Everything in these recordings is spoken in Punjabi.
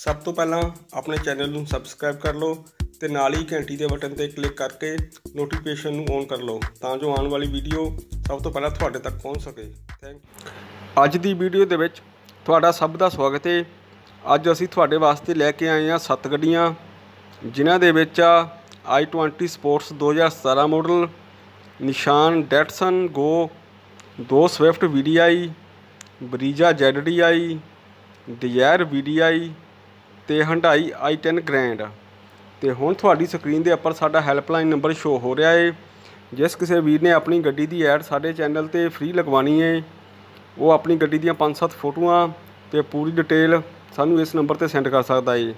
ਸਭ ਤੋਂ ਪਹਿਲਾਂ ਆਪਣੇ ਚੈਨਲ ਨੂੰ ਸਬਸਕ੍ਰਾਈਬ ਕਰ ਲਓ ਤੇ ਨਾਲ ਹੀ ਘੰਟੀ ਦੇ ਬਟਨ ਤੇ ਕਲਿੱਕ ਕਰਕੇ ਨੋਟੀਫਿਕੇਸ਼ਨ ਨੂੰ ਔਨ ਕਰ ਲਓ ਤਾਂ ਜੋ ਆਉਣ ਵਾਲੀ ਵੀਡੀਓ ਸਭ ਤੋਂ ਪਹਿਲਾਂ ਤੁਹਾਡੇ ਤੱਕ ਪਹੁੰਚ ਸਕੇ ਥੈਂਕ ਅੱਜ ਦੀ ਵੀਡੀਓ ਦੇ ਵਿੱਚ ਤੁਹਾਡਾ ਸਭ ਦਾ ਸਵਾਗਤ ਹੈ ਅੱਜ ਅਸੀਂ ਤੁਹਾਡੇ ਵਾਸਤੇ ਲੈ ਕੇ ਆਏ ਹਾਂ ਸੱਤ ਗੱਡੀਆਂ ਜਿਨ੍ਹਾਂ ਦੇ ਵਿੱਚ ਆ i20 ਸਪੋਰਟਸ 2017 ਮਾਡਲ ਨਿਸ਼ਾਨ ਡੈਟਸਨ ਗੋ ਦੋ Swift VDI Brezza ZDI Dzire VDI ਤੇ ਹੰਡਾਈ i10 ਗ੍ਰੈਂਡ ਤੇ ਹੁਣ ਤੁਹਾਡੀ ਸਕਰੀਨ ਦੇ ਉੱਪਰ ਸਾਡਾ ਹੈਲਪਲਾਈਨ ਨੰਬਰ ਸ਼ੋ ਹੋ ਰਿਹਾ ਹੈ ਜਿਸ ਕਿਸੇ ਵੀਰ ਨੇ ਆਪਣੀ ਗੱਡੀ ਦੀ ਐਡ ਸਾਡੇ ਚੈਨਲ 'ਤੇ ਫ੍ਰੀ ਲਗਵਾਣੀ ਹੈ ਉਹ ਆਪਣੀ ਗੱਡੀ ਦੀਆਂ 5-7 ਫੋਟੋਆਂ ਤੇ ਪੂਰੀ ਡਿਟੇਲ ਸਾਨੂੰ ਇਸ ਨੰਬਰ 'ਤੇ ਸੈਂਡ ਕਰ ਸਕਦਾ ਹੈ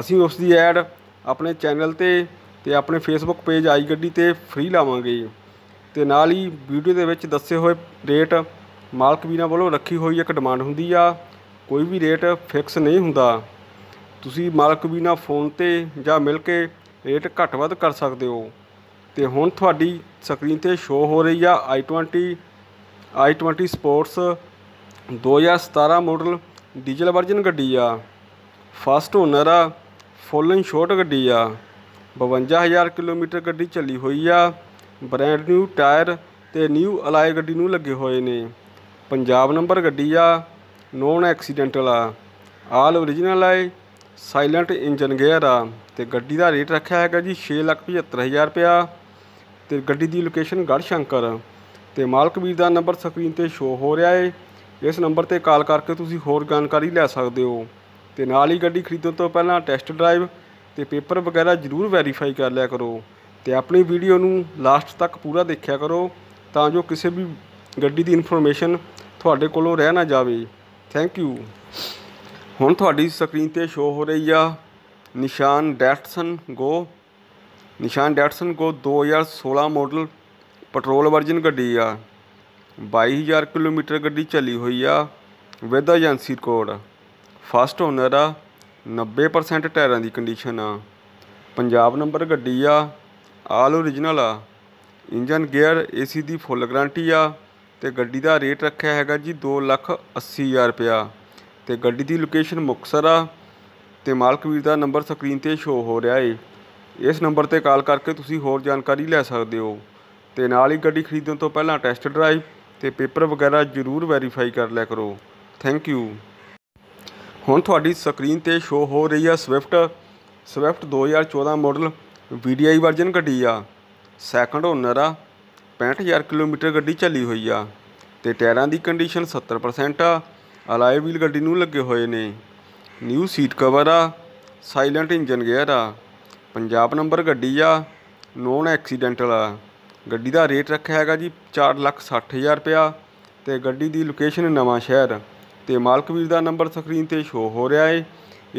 ਅਸੀਂ ਉਸ ਦੀ ਐਡ ਆਪਣੇ ਚੈਨਲ 'ਤੇ ਤੇ ਆਪਣੇ ਫੇਸਬੁੱਕ ਪੇਜ ਆਈ ਗੱਡੀ 'ਤੇ ਫ੍ਰੀ ਲਾਵਾਂਗੇ ਤੇ ਨਾਲ ਹੀ ਵੀਡੀਓ ਦੇ ਵਿੱਚ ਦੱਸੇ ਹੋਏ ਰੇਟ ਮਾਲਕ ਵੀਰਾਂ ਵੱਲੋਂ ਰੱਖੀ ਹੋਈ ਇੱਕ ਡਿਮਾਂਡ ਹੁੰਦੀ ਆ ਕੋਈ ਵੀ ਰੇਟ ਫਿਕਸ ਨਹੀਂ ਹੁੰਦਾ ਤੁਸੀਂ ਮਾਲਕ ਵੀ ਨਾਲ ਫੋਨ 'ਤੇ ਜਾਂ ਮਿਲ ਕੇ ਰੇਟ ਘੱਟ ਵੱਧ ਕਰ ਸਕਦੇ ਹੋ ਤੇ ਹੁਣ ਤੁਹਾਡੀ ਸਕਰੀਨ 'ਤੇ ਸ਼ੋ ਹੋ ਰਹੀ ਆ i20 i20 sports 2017 sports model diesel version ਗੱਡੀ ਆ ਫਸਟ ਓਨਰ ਆ ਫੁੱਲ ਇਨ ਸ਼ੋਰਟ ਗੱਡੀ ਆ 52000 ਕਿਲੋਮੀਟਰ ਗੱਡੀ ਚੱਲੀ ਹੋਈ ਆ ਬ੍ਰੈਂਡ ਨਿਊ ਟਾਇਰ ਤੇ ਨਿਊ ਅਲਾਈ ਗੱਡੀ ਨੂੰ ਲੱਗੇ ਹੋਏ ਨੇ ਪੰਜਾਬ ਨੰਬਰ ਗੱਡੀ ਆ ਨੋਨ ਐਕਸੀਡੈਂਟਲ ਆ ਆਲ ਓਰੀਜਨਲ ਆਏ ਸਾਇਲੈਂਟ ਇੰਜਨ ਗੇਅਰ ਆ ਤੇ ਗੱਡੀ ਦਾ ਰੇਟ ਰੱਖਿਆ ਹੈਗਾ ਜੀ 675000 ਰੁਪਿਆ ਤੇ ਗੱਡੀ ਦੀ ਲੋਕੇਸ਼ਨ ਗੜ ਸ਼ੰਕਰ ਤੇ ਮਾਲਕ ਵੀਰ ਦਾ ਨੰਬਰ ਸਕਰੀਨ ਤੇ ਸ਼ੋ ਹੋ ਰਿਹਾ ਏ ਇਸ ਨੰਬਰ ਤੇ ਕਾਲ ਕਰਕੇ ਤੁਸੀਂ ਹੋਰ ਜਾਣਕਾਰੀ ਲੈ ਸਕਦੇ ਹੋ ਤੇ ਨਾਲ ਹੀ ਗੱਡੀ ਖਰੀਦਣ ਤੋਂ ਪਹਿਲਾਂ ਟੈਸਟ ਡਰਾਈਵ ਤੇ ਪੇਪਰ ਵਗੈਰਾ ਜ਼ਰੂਰ ਵੈਰੀਫਾਈ ਕਰ ਲਿਆ ਕਰੋ ਤੇ ਆਪਣੀ ਵੀਡੀਓ ਨੂੰ ਲਾਸਟ ਤੱਕ ਪੂਰਾ ਦੇਖਿਆ ਕਰੋ ਤਾਂ ਜੋ ਕਿਸੇ ਵੀ ਗੱਡੀ ਦੀ ਇਨਫੋਰਮੇਸ਼ਨ ਤੁਹਾਡੇ ਕੋਲੋਂ ਰਹਿ ਨਾ ਜਾਵੇ ਥੈਂਕ ਯੂ ਹੁਣ ਤੁਹਾਡੀ ਸਕਰੀਨ ਤੇ ਸ਼ੋ ਹੋ ਰਹੀ ਆ ਨਿਸ਼ਾਨ Datsun go Nissan Datsun go 2016 model petrol version ਗੱਡੀ ਆ 22000 ਕਿਲੋਮੀਟਰ ਗੱਡੀ ਚੱਲੀ ਹੋਈ ਆ with agency code first owner ਆ 90% ਟਾਇਰਾਂ ਦੀ ਕੰਡੀਸ਼ਨ ਆ ਪੰਜਾਬ ਨੰਬਰ ਗੱਡੀ ਆ ਆਲ ਓਰੀਜਨਲ ਆ ਇੰਜਨ ਗੇਅਰ ਏਸੀ ਦੀ ਫੁੱਲ ਗਾਰੰਟੀ ਆ ਤੇ ਗੱਡੀ ਦਾ ਰੇਟ ਰੱਖਿਆ ਹੈਗਾ ਜੀ 2 ਲੱਖ 80 ਹਜ਼ਾਰ ਰੁਪਿਆ ਤੇ ਗੱਡੀ ਦੀ ਲੋਕੇਸ਼ਨ ਮੁਕਸਰ ਆ ਤੇ ਮਾਲਕ ਵੀਰ ਦਾ ਨੰਬਰ ਸਕਰੀਨ ਤੇ ਸ਼ੋ ਹੋ ਰਿਹਾ ਏ ਇਸ ਨੰਬਰ ਤੇ ਕਾਲ ਕਰਕੇ ਤੁਸੀਂ ਹੋਰ ਜਾਣਕਾਰੀ ਲੈ ਸਕਦੇ ਹੋ ਤੇ ਨਾਲ ਹੀ ਗੱਡੀ ਖਰੀਦਣ ਤੋਂ ਪਹਿਲਾਂ ਟੈਸਟ ਡਰਾਈਵ ਤੇ ਪੇਪਰ ਵਗੈਰਾ ਜ਼ਰੂਰ ਵੈਰੀਫਾਈ ਕਰ ਲਿਆ ਕਰੋ ਥੈਂਕ ਯੂ ਹੁਣ ਤੁਹਾਡੀ ਸਕਰੀਨ ਤੇ ਸ਼ੋ ਹੋ ਰਹੀ ਆ Swift Swift 2014 model VDI version ਗੱਡੀ ਆ ਸੈਕੰਡ ਓਨਰ ਆ 65000 ਕਿਲੋਮੀਟਰ ਗੱਡੀ ਚੱਲੀ ਹੋਈ ਆ ਤੇ ਟਾਇਰਾਂ ਦੀ ਕੰਡੀਸ਼ਨ 70% ਆ ਅਲਾਈ ਵੀਲ ਗੱਡੀ ਨੂੰ ਲੱਗੇ ਹੋਏ ਨੇ ਨਿਊ ਸੀਟ ਕਵਰ ਆ ਸਾਇਲੈਂਟ ਇੰਜਨ ਗੇਅਰ ਆ ਪੰਜਾਬ ਨੰਬਰ ਗੱਡੀ ਆ ਨੋਨ ਐਕਸੀਡੈਂਟਲ ਆ ਗੱਡੀ ਦਾ ਰੇਟ ਰੱਖਿਆ ਹੈਗਾ ਜੀ 460000 ਰੁਪਿਆ ਤੇ ਗੱਡੀ ਦੀ ਲੋਕੇਸ਼ਨ ਨਵਾਂ ਸ਼ਹਿਰ ਤੇ ਮਾਲਕ ਵੀਰ ਦਾ ਨੰਬਰ ਸਕਰੀਨ ਤੇ ਸ਼ੋ ਹੋ ਰਿਹਾ ਏ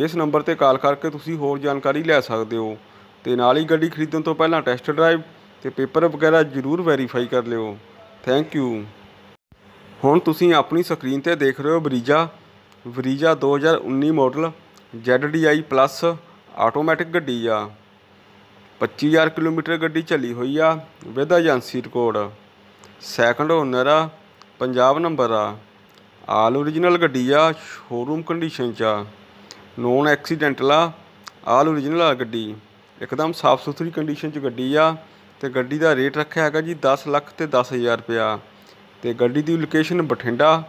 ਇਸ ਨੰਬਰ ਤੇ ਕਾਲ ਕਰਕੇ ਤੁਸੀਂ ਹੋਰ ਜਾਣਕਾਰੀ ਲੈ ਸਕਦੇ ਹੋ ਤੇ ਨਾਲ ਹੀ ਗੱਡੀ ਖਰੀਦਣ ਤੋਂ ਪਹਿਲਾਂ ਟੈਸਟ ਡਰਾਈਵ ਤੇ ਪੇਪਰ ਵਗੈਰਾ ਜ਼ਰੂਰ ਵੈਰੀਫਾਈ ਕਰ ਲਿਓ ਥੈਂਕ ਯੂ ਹੁਣ ਤੁਸੀਂ ਆਪਣੀ ਸਕਰੀਨ ਤੇ ਦੇਖ ਰਹੇ ਹੋ Brezza Brezza 2019 model ZDI plus automatic ਗੱਡੀ ਆ 25000 ਕਿਲੋਮੀਟਰ ਗੱਡੀ ਚੱਲੀ ਹੋਈ ਆ with agency record second owner ਆ ਪੰਜਾਬ ਨੰਬਰ ਆ ਆਲ ਓਰੀਜਨਲ ਗੱਡੀ ਆ ਸ਼ੋਰੂਮ ਕੰਡੀਸ਼ਨ ਚ ਆ ਨੋਨ ਐਕਸੀਡੈਂਟਲ ਆ ਆਲ ਓਰੀਜਨਲ ਆ ਗੱਡੀ ਇੱਕਦਮ ਸਾਫ ਸੁਥਰੀ ਕੰਡੀਸ਼ਨ ਚ ਗੱਡੀ ਆ ਤੇ ਗੱਡੀ ਦਾ ਰੇਟ ਰੱਖਿਆ ਹੈਗਾ ਜੀ 10 ਲੱਖ ਤੇ 10000 ਰੁਪਿਆ ਤੇ ਗੱਡੀ ਦੀ ਲੋਕੇਸ਼ਨ ਬਠਿੰਡਾ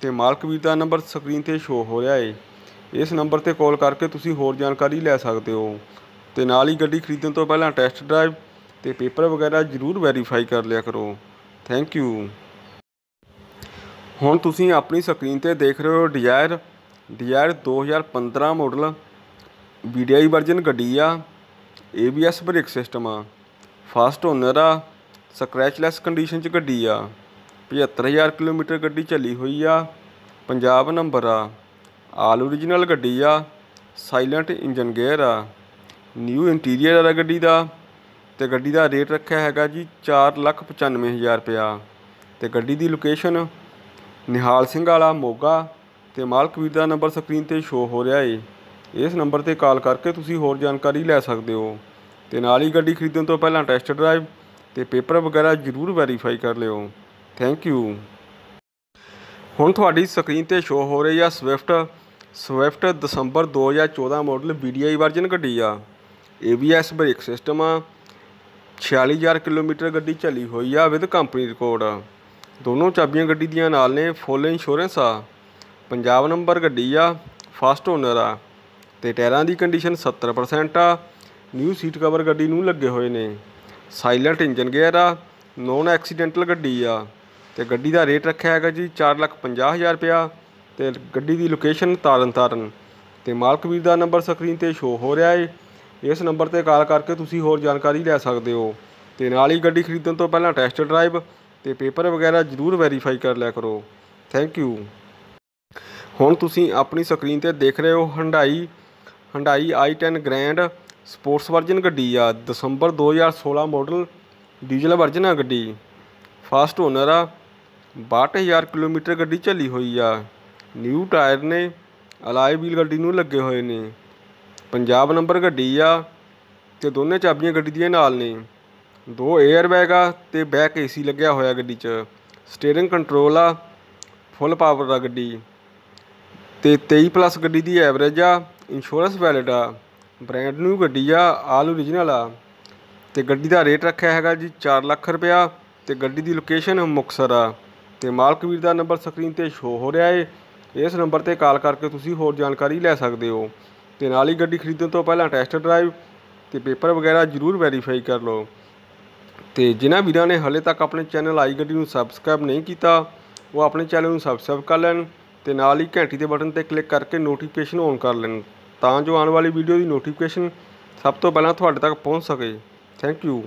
ਤੇ ਮਾਲਕ ਵੀ ਦਾ ਨੰਬਰ ਸਕਰੀਨ ਤੇ ਸ਼ੋ ਹੋ ਰਿਹਾ ਏ ਇਸ ਨੰਬਰ ਤੇ ਕਾਲ ਕਰਕੇ ਤੁਸੀਂ ਹੋਰ ਜਾਣਕਾਰੀ ਲੈ ਸਕਦੇ ਹੋ ਤੇ ਨਾਲ ਹੀ ਗੱਡੀ ਖਰੀਦਣ ਤੋਂ ਪਹਿਲਾਂ ਟੈਸਟ ਡਰਾਈਵ ਤੇ ਪੇਪਰ ਵਗੈਰਾ ਜ਼ਰੂਰ ਵੈਰੀਫਾਈ ਕਰ ਲਿਆ ਕਰੋ ਥੈਂਕ ਯੂ ਹੁਣ ਤੁਸੀਂ ਆਪਣੀ ਸਕਰੀਨ ਤੇ ਦੇਖ ਰਹੇ ਹੋ Dzire Dzire 2015 model VDI version ਗੱਡੀ ਆ ABS ਬ੍ਰੇਕ ਸਿਸਟਮ ਆ ਫਾਸਟ ਓਨਰ ਆ ਸਕ੍ਰੈਚਲੈਸ ਕੰਡੀਸ਼ਨ ਚ ਗੱਡੀ ਆ 75000 ਕਿਲੋਮੀਟਰ ਗੱਡੀ ਚੱਲੀ ਹੋਈ ਆ ਪੰਜਾਬ ਨੰਬਰ ਆ ਆਲ ਓਰੀਜਨਲ ਗੱਡੀ ਆ ਸਾਇਲੈਂਟ ਇੰਜਨ ਗੇਅਰ ਆ ਨਿਊ ਇੰਟੀਰੀਅਰ ਆ ਗੱਡੀ ਦਾ ਤੇ ਗੱਡੀ ਦਾ ਰੇਟ ਰੱਖਿਆ ਹੈਗਾ ਜੀ 495000 ਰੁਪਿਆ ਤੇ ਗੱਡੀ ਦੀ ਲੋਕੇਸ਼ਨ ਨਿਹਾਲ ਸਿੰਘ ਵਾਲਾ ਮੋਗਾ ਤੇ ਮਾਲਕ ਵੀਰ ਦਾ ਨੰਬਰ ਸਕਰੀਨ ਤੇ ਸ਼ੋ ਹੋ ਰਿਹਾ ਏ ਇਸ ਨੰਬਰ ਤੇ ਕਾਲ ਕਰਕੇ ਤੁਸੀਂ ਹੋਰ ਜਾਣਕਾਰੀ ਲੈ ਸਕਦੇ ਹੋ ਤੇ ਨਾਲ ਹੀ ਗੱਡੀ ਖਰੀਦਣ ਤੋਂ ਪਹਿਲਾਂ ਟੈਸਟ ਡਰਾਈਵ ਤੇ ਪੇਪਰ ਵਗੈਰਾ ਜ਼ਰੂਰ ਵੈਰੀਫਾਈ ਕਰ ਲਿਓ ਥੈਂਕ ਯੂ ਹੁਣ ਤੁਹਾਡੀ ਸਕਰੀਨ ਤੇ ਸ਼ੋ ਹੋ ਰਹੀ ਆ ਸਵਿਫਟ ਸਵਿਫਟ ਦਸੰਬਰ 2014 ਮਾਡਲ ਬੀਡੀਆਈ ਵਰਜਨ ਗੱਡੀ ਆ ਏਬੀਐਸ ਬ੍ਰੇਕ ਸਿਸਟਮ ਆ 46000 ਕਿਲੋਮੀਟਰ ਗੱਡੀ ਚੱਲੀ ਹੋਈ ਆ ਵਿਦ ਕੰਪਨੀ ਰਿਕਾਰਡ ਦੋਨੋਂ ਚਾਬੀਆਂ ਗੱਡੀ ਦੀਆਂ ਨਾਲ ਨੇ ਫੁੱਲ ਇੰਸ਼ੋਰੈਂਸ ਆ ਪੰਜਾਬ ਨੰਬਰ ਗੱਡੀ ਆ ਫਸਟ ਓਨਰ ਆ ਤੇ ਟਾਇਰਾਂ ਦੀ ਕੰਡੀਸ਼ਨ 70% ਆ ਨਿਊ ਸੀਟ ਕਵਰ ਗੱਡੀ ਨੂੰ ਲੱਗੇ ਹੋਏ ਨੇ ਸਾਇਲੈਂਟ ਇੰਜਨ ਗੇਅਰ ਆ ਨੋਨ ਐਕਸੀਡੈਂਟਲ ਗੱਡੀ ਆ ਤੇ ਗੱਡੀ ਦਾ ਰੇਟ ਰੱਖਿਆ ਹੈਗਾ ਜੀ 450000 ਰੁਪਿਆ ਤੇ ਗੱਡੀ ਦੀ ਲੋਕੇਸ਼ਨ ਤਾਰਨ ਤਾਰਨ ਤੇ ਮਾਲਕ ਵੀਰ ਦਾ ਨੰਬਰ ਸਕਰੀਨ ਤੇ ਸ਼ੋ ਹੋ ਰਿਹਾ ਹੈ ਇਸ ਨੰਬਰ ਤੇ ਕਾਲ ਕਰਕੇ ਤੁਸੀਂ ਹੋਰ ਜਾਣਕਾਰੀ ਲੈ ਸਕਦੇ ਹੋ ਤੇ ਨਾਲ ਹੀ ਗੱਡੀ ਖਰੀਦਣ ਤੋਂ ਪਹਿਲਾਂ ਟੈਸਟ ਡਰਾਈਵ ਤੇ ਪੇਪਰ ਵਗੈਰਾ ਜ਼ਰੂਰ ਵੈਰੀਫਾਈ ਕਰ ਲਿਆ ਕਰੋ ਥੈਂਕ ਯੂ ਹੁਣ ਤੁਸੀਂ ਆਪਣੀ ਸਕਰੀਨ ਤੇ ਦੇਖ ਰਹੇ ਹੋ Hyundai Hyundai i10 grand sports version ਗੱਡੀ ਆ ਦਸੰਬਰ 2016 ਮਾਡਲ ਡੀਜ਼ਲ ਵਰਜਨ ਆ ਗੱਡੀ ਫਾਸਟ ਓਨਰ ਆ 62000 ਕਿਲੋਮੀਟਰ ਗੱਡੀ ਚੱਲੀ ਹੋਈ ਆ ਨਿਊ ਟਾਇਰ ਨੇ ਅਲਾਈ ਵੀਲ ਗੱਡੀ ਨੂੰ ਲੱਗੇ ਹੋਏ ਨੇ ਪੰਜਾਬ ਨੰਬਰ ਗੱਡੀ ਆ ਤੇ ਦੋਨੇ ਚਾਬੀਆਂ ਗੱਡੀ ਦੀਆਂ ਨਾਲ ਨੇ ਦੋ 에ਅਰ ਬੈਗ ਆ ਤੇ ਬੈਕ ਏਸੀ ਲੱਗਿਆ ਹੋਇਆ ਗੱਡੀ 'ਚ ਸਟੀਅਰਿੰਗ ਕੰਟਰੋਲ ਆ ਫੁੱਲ ਪਾਵਰ ਦਾ ਗੱਡੀ ਤੇ 23 ਪਲੱਸ ਗੱਡੀ ਦੀ ਐਵਰੇਜ ਆ ਇੰਸ਼ੋਰੈਂਸ ਵੈਲਿਡ ਆ ਬ੍ਰਾਂਡ ਨਿਊ ਗੱਡੀ ਆ ਆਲ オリジナル ਆ ਤੇ ਗੱਡੀ ਦਾ ਰੇਟ ਰੱਖਿਆ ਹੈਗਾ ਜੀ 4 ਲੱਖ ਰੁਪਇਆ ਤੇ ਗੱਡੀ ਦੀ ਲੋਕੇਸ਼ਨ ਮੁਕਸਰ ਆ ਤੇ ਮਾਲਕ ਵੀਰ ਦਾ ਨੰਬਰ ਸਕਰੀਨ ਤੇ ਸ਼ੋ ਹੋ ਰਿਹਾ ਹੈ ਇਸ ਨੰਬਰ ਤੇ ਕਾਲ ਕਰਕੇ ਤੁਸੀਂ ਹੋਰ ਜਾਣਕਾਰੀ ਲੈ ਸਕਦੇ ਹੋ ਤੇ ਨਾਲ ਹੀ ਗੱਡੀ ਖਰੀਦਣ ਤੋਂ ਪਹਿਲਾਂ ਟੈਸਟ ਡਰਾਈਵ ਤੇ ਪੇਪਰ ਵਗੈਰਾ ਜ਼ਰੂਰ ਵੈਰੀਫਾਈ ਕਰ ਲਓ ਤੇ ਜਿਨ੍ਹਾਂ ਵੀਰਾਂ ਨੇ ਹਲੇ ਤੱਕ ਆਪਣੇ ਚੈਨਲ ਆਈ ਗੱਡੀ ਨੂੰ ਸਬਸਕ੍ਰਾਈਬ ਨਹੀਂ ਕੀਤਾ ਉਹ ਆਪਣੇ ਚੈਨਲ ਨੂੰ ਸਬਸਕ੍ਰਾਈਬ ਕਰ ਲੈਣ ਤੇ ਨਾਲ ਹੀ ਘੰਟੀ ਦੇ ਬਟਨ ਤੇ ਕਲਿੱਕ ਕਰਕੇ ਨੋਟੀਫਿਕੇਸ਼ਨ ਔਨ ਕਰ ਲੈਣ ਤਾਂ ਜੋ ਆਉਣ ਵਾਲੀ ਵੀਡੀਓ ਦੀ ਨੋਟੀਫਿਕੇਸ਼ਨ ਸਭ ਤੋਂ ਪਹਿਲਾਂ ਤੁਹਾਡੇ ਤੱਕ ਪਹੁੰਚ ਸਕੇ ਥੈਂਕ ਯੂ